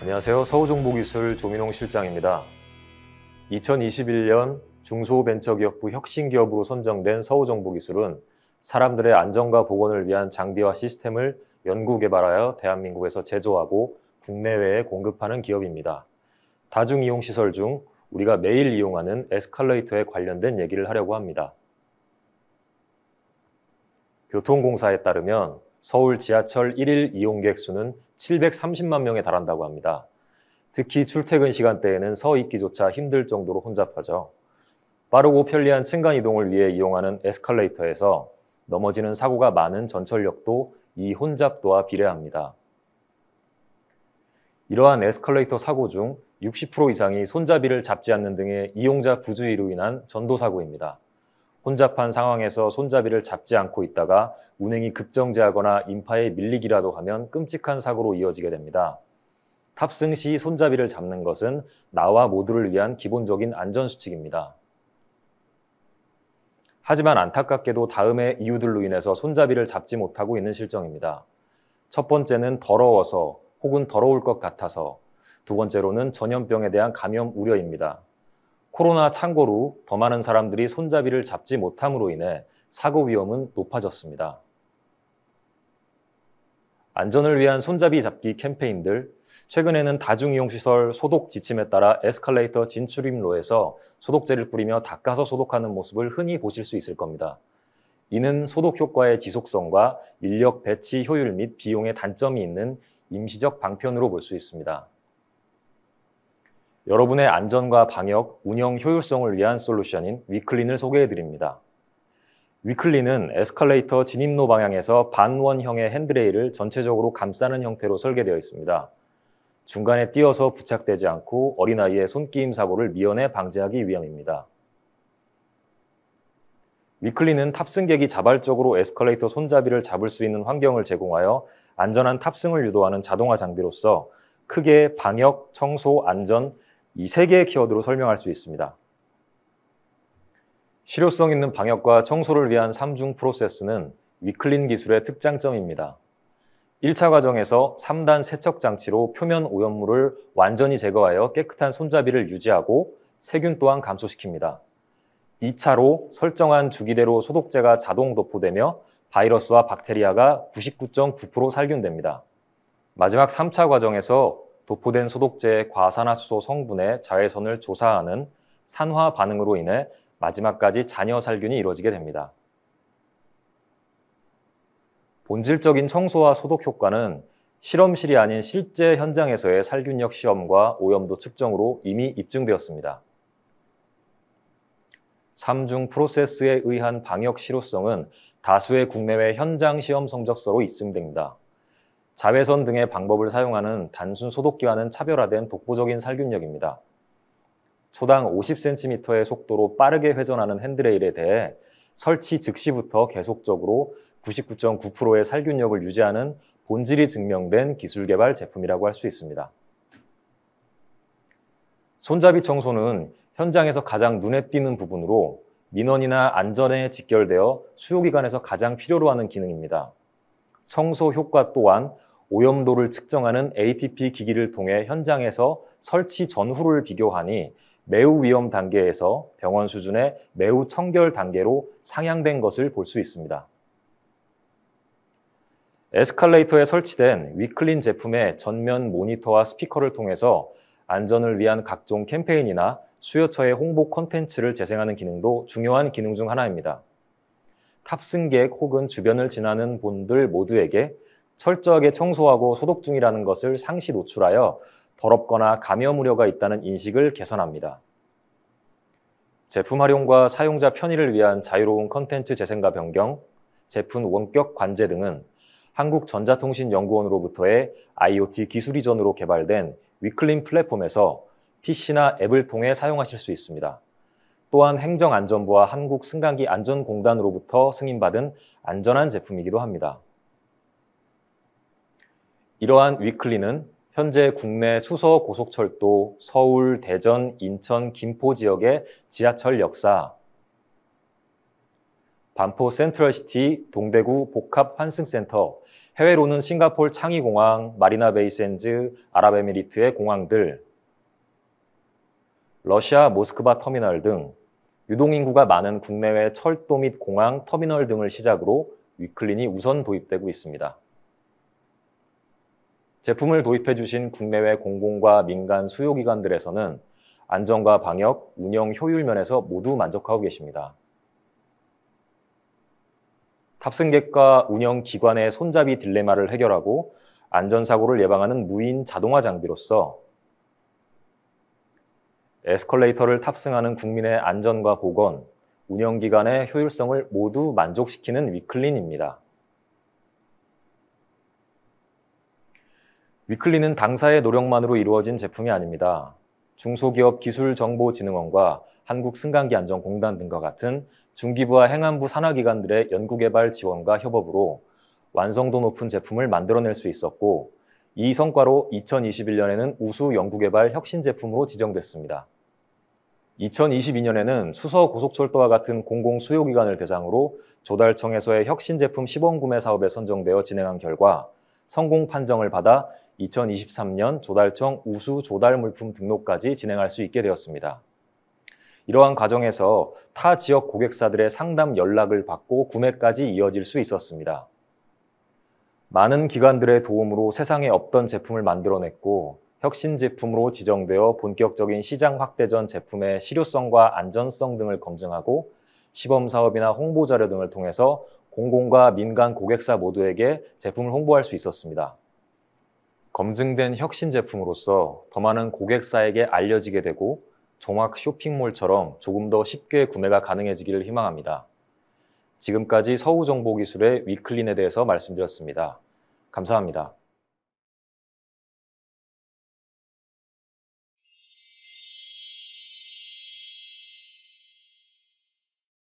안녕하세요. 서우정보기술 조민홍 실장입니다. 2021년 중소벤처기업부 혁신기업으로 선정된 서우정보기술은 사람들의 안전과 보건을 위한 장비와 시스템을 연구 개발하여 대한민국에서 제조하고 국내외에 공급하는 기업입니다. 다중이용시설 중 우리가 매일 이용하는 에스컬레이터에 관련된 얘기를 하려고 합니다. 교통공사에 따르면 서울 지하철 1일 이용객 수는 730만 명에 달한다고 합니다. 특히 출퇴근 시간대에는 서 있기조차 힘들 정도로 혼잡하죠. 빠르고 편리한 층간 이동을 위해 이용하는 에스컬레이터에서 넘어지는 사고가 많은 전철역도 이 혼잡도와 비례합니다. 이러한 에스컬레이터 사고 중 60% 이상이 손잡이를 잡지 않는 등의 이용자 부주의로 인한 전도사고입니다. 혼잡한 상황에서 손잡이를 잡지 않고 있다가 운행이 급정지하거나 인파에 밀리기라도 하면 끔찍한 사고로 이어지게 됩니다. 탑승 시 손잡이를 잡는 것은 나와 모두를 위한 기본적인 안전수칙입니다. 하지만 안타깝게도 다음의 이유들로 인해서 손잡이를 잡지 못하고 있는 실정입니다. 첫 번째는 더러워서 혹은 더러울 것 같아서, 두 번째로는 전염병에 대한 감염 우려입니다. 코로나 창고로 더 많은 사람들이 손잡이를 잡지 못함으로 인해 사고 위험은 높아졌습니다. 안전을 위한 손잡이 잡기 캠페인들, 최근에는 다중이용시설 소독 지침에 따라 에스컬레이터 진출입로에서 소독제를 뿌리며 닦아서 소독하는 모습을 흔히 보실 수 있을 겁니다. 이는 소독 효과의 지속성과 인력 배치 효율 및 비용의 단점이 있는 임시적 방편으로 볼 수 있습니다. 여러분의 안전과 방역, 운영 효율성을 위한 솔루션인 위클린을 소개해드립니다. 위클린은 에스컬레이터 진입로 방향에서 반원형의 핸드레일을 전체적으로 감싸는 형태로 설계되어 있습니다. 중간에 띄어서 부착되지 않고 어린아이의 손끼임 사고를 미연에 방지하기 위함입니다. 위클린은 탑승객이 자발적으로 에스컬레이터 손잡이를 잡을 수 있는 환경을 제공하여 안전한 탑승을 유도하는 자동화 장비로서 크게 방역, 청소, 안전, 이세 개의 키워드로 설명할 수 있습니다. 실효성 있는 방역과 청소를 위한 3중 프로세스는 위클린 기술의 특장점입니다. 1차 과정에서 3단 세척 장치로 표면 오염물을 완전히 제거하여 깨끗한 손잡이를 유지하고 세균 또한 감소시킵니다. 2차로 설정한 주기대로 소독제가 자동 도포되며 바이러스와 박테리아가 99.9% 살균됩니다. 마지막 3차 과정에서 도포된 소독제의 과산화수소 성분의 자외선을 조사하는 산화 반응으로 인해 마지막까지 잔여 살균이 이루어지게 됩니다. 본질적인 청소와 소독 효과는 실험실이 아닌 실제 현장에서의 살균력 시험과 오염도 측정으로 이미 입증되었습니다. 3중 프로세스에 의한 방역 실효성은 다수의 국내외 현장 시험 성적서로 입증됩니다. 자외선 등의 방법을 사용하는 단순 소독기와는 차별화된 독보적인 살균력입니다. 초당 50cm의 속도로 빠르게 회전하는 핸드레일에 대해 설치 즉시부터 계속적으로 99.9%의 살균력을 유지하는 본질이 증명된 기술 개발 제품이라고 할 수 있습니다. 손잡이 청소는 현장에서 가장 눈에 띄는 부분으로 민원이나 안전에 직결되어 수요기관에서 가장 필요로 하는 기능입니다. 청소 효과 또한 오염도를 측정하는 ATP 기기를 통해 현장에서 설치 전후를 비교하니 매우 위험 단계에서 병원 수준의 매우 청결 단계로 상향된 것을 볼 수 있습니다. 에스컬레이터에 설치된 위클린 제품의 전면 모니터와 스피커를 통해서 안전을 위한 각종 캠페인이나 수요처의 홍보 콘텐츠를 재생하는 기능도 중요한 기능 중 하나입니다. 탑승객 혹은 주변을 지나는 분들 모두에게 철저하게 청소하고 소독 중이라는 것을 상시 노출하여 더럽거나 감염 우려가 있다는 인식을 개선합니다. 제품 활용과 사용자 편의를 위한 자유로운 컨텐츠 재생과 변경, 제품 원격 관제 등은 한국전자통신연구원으로부터의 IoT 기술 이전으로 개발된 위클린 플랫폼에서 PC나 앱을 통해 사용하실 수 있습니다. 또한 행정안전부와 한국승강기 안전공단으로부터 승인받은 안전한 제품이기도 합니다. 이러한 위클리는 현재 국내 수서 고속철도 서울, 대전, 인천, 김포 지역의 지하철 역사, 반포 센트럴시티, 동대구 복합환승센터, 해외로는 싱가폴 창의공항, 마리나 베이센즈, 아랍에미리트의 공항들, 러시아 모스크바 터미널 등 유동인구가 많은 국내외 철도 및 공항, 터미널 등을 시작으로 위클린이 우선 도입되고 있습니다. 제품을 도입해 주신 국내외 공공과 민간 수요기관들에서는 안전과 방역, 운영 효율 면에서 모두 만족하고 계십니다. 탑승객과 운영 기관의 손잡이 딜레마를 해결하고 안전사고를 예방하는 무인 자동화 장비로서 에스컬레이터를 탑승하는 국민의 안전과 보건, 운영기관의 효율성을 모두 만족시키는 위클린입니다. 위클리는 당사의 노력만으로 이루어진 제품이 아닙니다. 중소기업 기술정보진흥원과 한국승강기안전공단 등과 같은 중기부와 행안부 산하기관들의 연구개발 지원과 협업으로 완성도 높은 제품을 만들어낼 수 있었고 이 성과로 2021년에는 우수 연구개발 혁신 제품으로 지정됐습니다. 2022년에는 수서 고속철도와 같은 공공수요기관을 대상으로 조달청에서의 혁신 제품 시범 구매 사업에 선정되어 진행한 결과 성공 판정을 받아 2023년 조달청 우수 조달 물품 등록까지 진행할 수 있게 되었습니다. 이러한 과정에서 타 지역 고객사들의 상담 연락을 받고 구매까지 이어질 수 있었습니다. 많은 기관들의 도움으로 세상에 없던 제품을 만들어냈고 혁신 제품으로 지정되어 본격적인 시장 확대 전 제품의 실효성과 안전성 등을 검증하고 시범 사업이나 홍보 자료 등을 통해서 공공과 민간 고객사 모두에게 제품을 홍보할 수 있었습니다. 검증된 혁신 제품으로서 더 많은 고객사에게 알려지게 되고 종합 쇼핑몰처럼 조금 더 쉽게 구매가 가능해지기를 희망합니다. 지금까지 서우정보기술의 위클린에 대해서 말씀드렸습니다. 감사합니다.